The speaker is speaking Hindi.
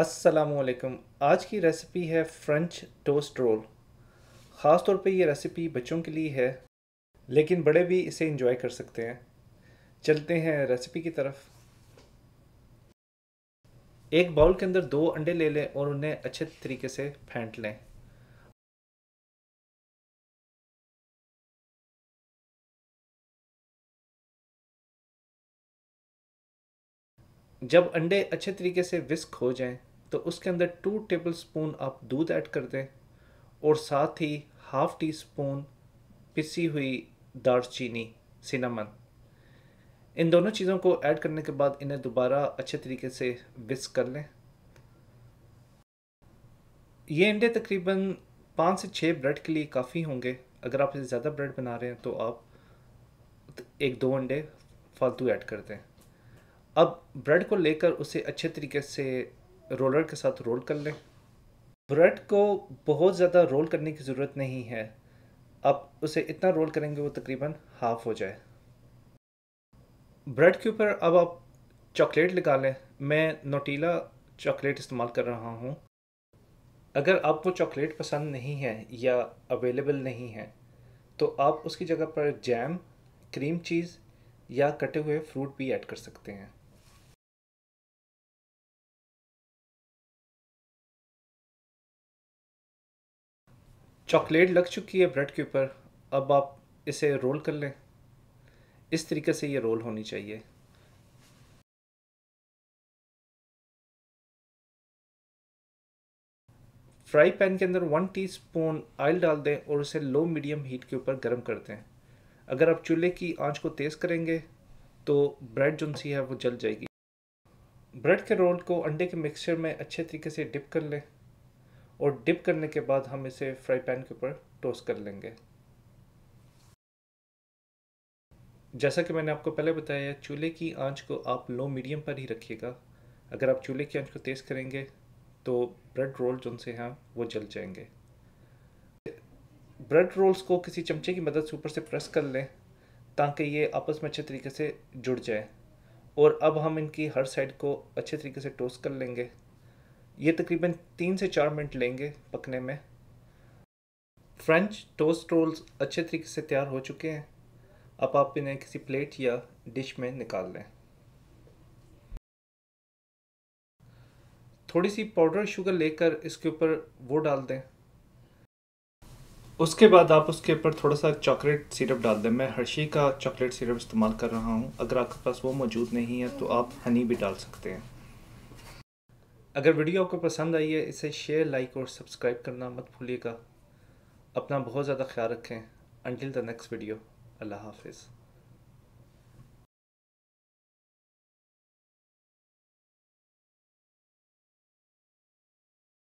असलकम आज की रेसिपी है फ्रेंच टोस्ट रोल ख़ास तौर पे ये रेसिपी बच्चों के लिए है लेकिन बड़े भी इसे इंजॉय कर सकते हैं चलते हैं रेसिपी की तरफ एक बाउल के अंदर दो अंडे ले लें और उन्हें अच्छे तरीके से फेंट लें जब अंडे अच्छे तरीके से विस्क हो जाएं तो उसके अंदर टू टेबल स्पून आप दूध ऐड कर दें और साथ ही हाफ टी स्पून पिसी हुई चीनी सिनेमन इन दोनों चीज़ों को ऐड करने के बाद इन्हें दोबारा अच्छे तरीके से विस्क कर लें ये अंडे तकरीबन पाँच से छः ब्रेड के लिए काफ़ी होंगे अगर आप इसे ज़्यादा ब्रेड बना रहे हैं तो आप एक दो अंडे फालतू ऐड कर दें अब ब्रेड को लेकर उसे अच्छे तरीके से रोलर के साथ रोल कर लें ब्रेड को बहुत ज़्यादा रोल करने की ज़रूरत नहीं है आप उसे इतना रोल करेंगे वो तकरीबन हाफ हो जाए ब्रेड के ऊपर अब आप चॉकलेट लगा लें मैं नोटीला चॉकलेट इस्तेमाल कर रहा हूँ अगर आपको चॉकलेट पसंद नहीं है या अवेलेबल नहीं है तो आप उसकी जगह पर जैम क्रीम चीज़ या कटे हुए फ्रूट भी ऐड कर सकते हैं चॉकलेट लग चुकी है ब्रेड के ऊपर अब आप इसे रोल कर लें इस तरीके से ये रोल होनी चाहिए फ्राई पैन के अंदर वन टीस्पून ऑयल डाल दें और उसे लो मीडियम हीट के ऊपर गर्म कर दें अगर आप चूल्हे की आंच को तेज़ करेंगे तो ब्रेड जो है वो जल जाएगी ब्रेड के रोल को अंडे के मिक्सचर में अच्छे तरीके से डिप कर लें और डिप करने के बाद हम इसे फ्राई पैन के ऊपर टोस्ट कर लेंगे जैसा कि मैंने आपको पहले बताया चूल्हे की आंच को आप लो मीडियम पर ही रखिएगा अगर आप चूल्हे की आंच को तेज़ करेंगे तो ब्रेड रोल जो उनसे हैं वो जल जाएंगे ब्रेड रोल्स को किसी चमचे की मदद से ऊपर से प्रेस कर लें ताकि ये आपस में अच्छे तरीके से जुड़ जाए और अब हम इनकी हर साइड को अच्छे तरीके से टोस्ट कर लेंगे ये तकरीबन तीन से चार मिनट लेंगे पकने में फ्रेंच टोस्ट रोल्स अच्छे तरीके से तैयार हो चुके हैं अब आप इन्हें किसी प्लेट या डिश में निकाल लें थोड़ी सी पाउडर शुगर लेकर इसके ऊपर वो डाल दें उसके बाद आप उसके ऊपर थोड़ा सा चॉकलेट सिरप डाल दें मैं हर्षी का चॉकलेट सिरप इस्तेमाल कर रहा हूँ अगर आपके पास वो मौजूद नहीं है तो आप हनी भी डाल सकते हैं अगर वीडियो आपको पसंद आई है इसे शेयर लाइक और सब्सक्राइब करना मत भूलिएगा अपना बहुत ज़्यादा ख्याल रखें अनटिल द नेक्स्ट वीडियो अल्लाह हाफिज़